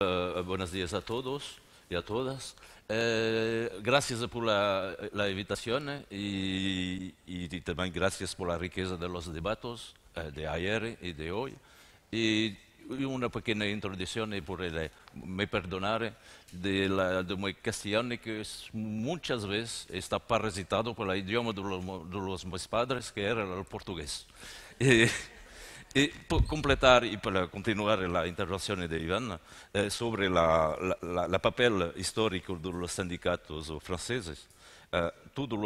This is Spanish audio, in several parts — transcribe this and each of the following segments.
Eh, buenos días a todos y a todas. Eh, gracias por la, invitación eh, y, también gracias por la riqueza de los debates de ayer y de hoy. Y una pequeña introducción por el, me perdonar de, castellano que muchas veces está parasitado por el idioma de los, mis padres que era el portugués. E per completar e continuar a intervenção de Ivan eh, sobre o papel histórico dos sindicatos franceses, eh, todos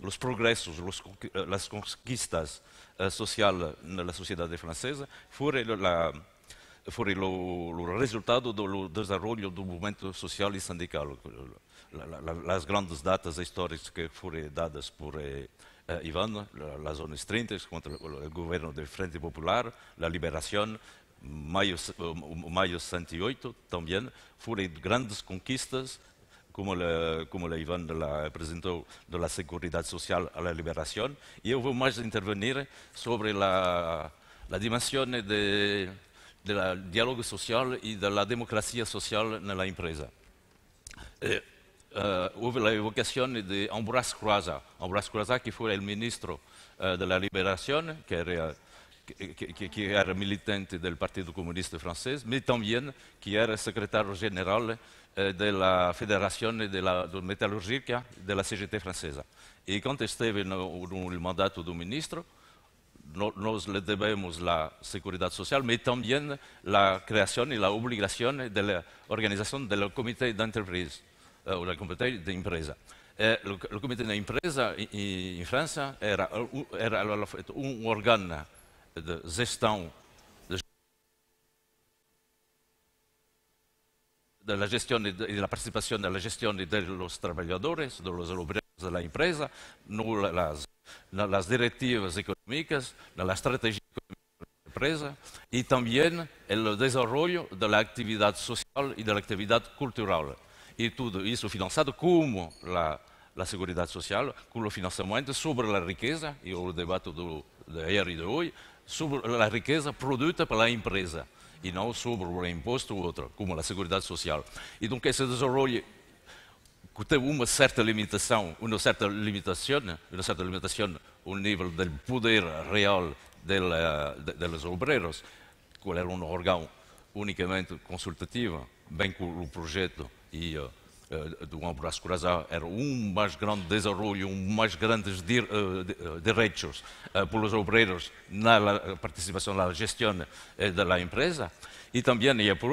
os progressos, eh, as conquistas conquiste na sociedade francesa, società la, foi o, resultado do desenvolvimento do movimento social e sindical, as grandes datas históricas que foram dadas por Eh, Iván, las zonas 30 contra el, gobierno del Frente Popular, la liberación, mayo, um, um, mayo 68 también, fueron grandes conquistas como la, como la Iván la presentó de la seguridad social a la liberación. Y yo voy más a intervenir sobre la, la dimensión del diálogo social y de la democracia social en la empresa. Eh, eh, hubo la evocación de Ambroise Croaza, que fue el ministro eh, de la Liberación, que era, era, militante del Partido Comunista Francés, pero también que era secretario general eh, de la Federación de de Metalúrgica de la CGT francesa. Y cuando esteve en el mandato del ministro, nos le debemos la seguridad social, pero también la creación y la obligación de la organización del Comité de eh, o la Comité de Empresa. El comité de Empresa en Francia era, un órgano de gestión de la gestión y de la participación de la gestión de los trabajadores, de los obreros de la empresa, no las, directivas económicas, en la estrategia económica de la empresa y también el desarrollo de la actividad social y de la actividad cultural. e tudo isso financiado como a, a Seguridade Social, com o financiamento sobre a riqueza, e o debate do, de ayer e de hoje, sobre a riqueza produzida pela empresa, e não sobre o imposto ou outro, como a Seguridade Social. E então esse desenvolvimento teve uma certa limitação, uma certa limitação, uma certa limitação ao nível do poder real dos obreiros, que era um órgão unicamente consultativo, bem com o projeto e uh, do Ambroise Corazão era um mais grande desenvolvimento, um mais grandes dir, uh, eh, direitos pelos obreiros na participação na gestão da empresa. E também,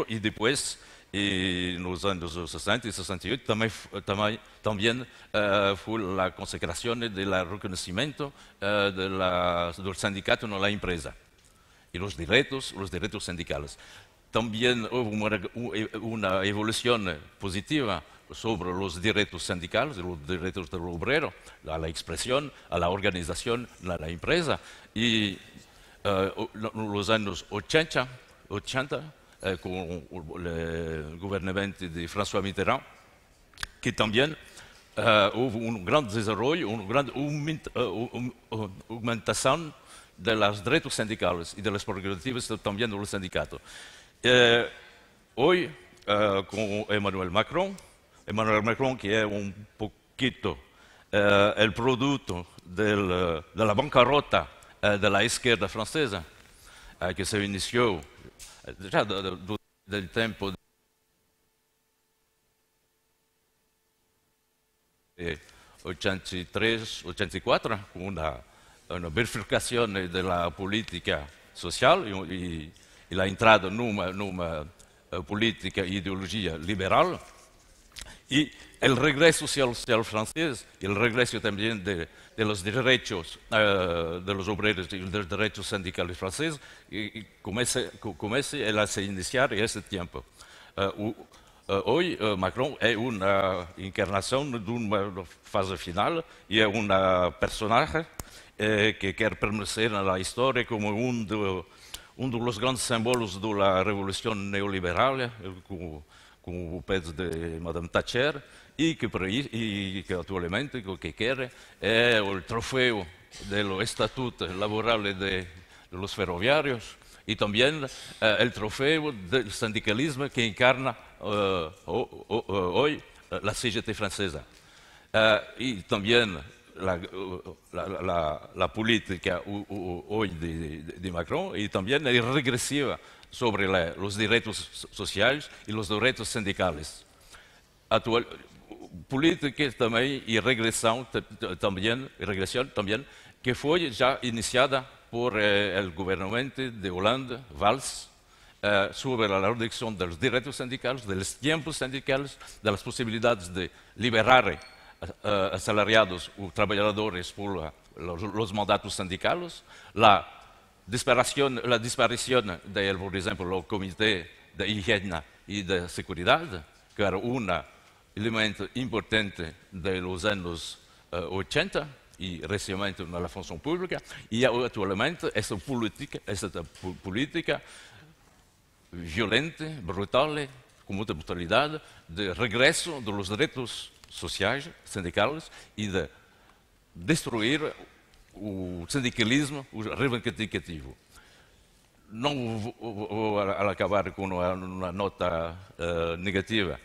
e depois, e nos anos 60 e 68 também, também, também uh, foi a consagração do reconhecimento uh, de la, do sindicato na empresa e os direitos, os direitos sindicais. también hubo una evolución positiva sobre los derechos sindicales, los derechos del obrero, a la expresión, a la organización, a la empresa. Y en eh, los años 80, eh, con el eh, gobierno de François Mitterrand, que también hubo un gran desarrollo, una gran aumentación de los derechos sindicales y de las prerrogativas también de los sindicatos. Eh, hoy, eh, con Emmanuel Macron, Emmanuel Macron que es un poquito eh, el producto de la bancarrota de la izquierda francesa, que se inició ya el del tiempo de 83, 84, con una, una bifurcación de la política social y la entrada en una eh, política e ideología liberal, y el regreso social francés el regreso también de, de los derechos eh, de los obreros y de los derechos sindicales franceses, comienza, a se iniciar en ese tiempo. Eh, hoy Macron es una encarnación de una fase final y es un personaje que quiere permanecer en la historia como un de uno de los grandes símbolos de la revolución neoliberal, con el pedo de Madame Thatcher, y que, actualmente que actualmente que quiere es eh, el trofeo del Estatuto Laboral de, de ferroviarios y también eh, el trofeo del sindicalismo que encarna eh, hoy la CGT francesa. y también la, política hoy de, Macron y también es regresiva sobre los derechos sociales y los derechos sindicales. Actual, política también y también también, que fue ya iniciada por eh, el gobierno de Holanda Valls eh, reducción de los derechos sindicales de los tiempos sindicales de las posibilidades de liberar Eh, eh, assalariados, trabalhadores por os mandatos sindicales, a disparação, la de, por exemplo, o Comité de Higiene e de segurança, que era um elemento importante dos anos 80 eh, e recentemente na função pública, e atualmente essa política, política violenta, brutal, com muita brutalidade, de regresso dos direitos sociais, sindicais e de destruir o sindicalismo o reivindicativo. Não vou, vou acabar com uma, uma nota uh, negativa.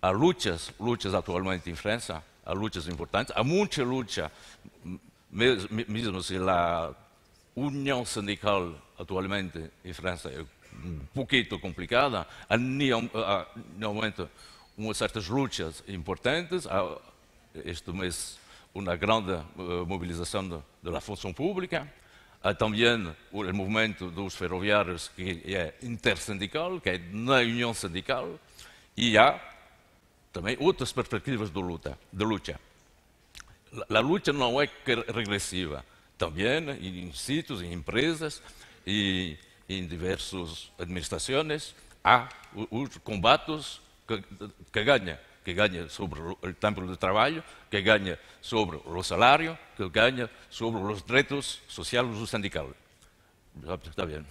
Há lutas, lutas atualmente em França, há lutas importantes, há muita luta, mesmo, mesmo se a união sindical atualmente em França é um pouquinho complicada, há, há, há, há, umas certas lutas importantes. Este mês, uma grande eh, mobilização da função pública. Há também o movimento dos ferroviários, que é intersindical, que é na união sindical. E há também outras perspectivas de luta. De luta. A luta não é regressiva. Também em sítios, em empresas e em diversas administrações, há os combates que, gana? que gana sobre el tiempo de trabajo, que gana sobre los salarios que gana sobre los derechos sociales o sindicales Está bien.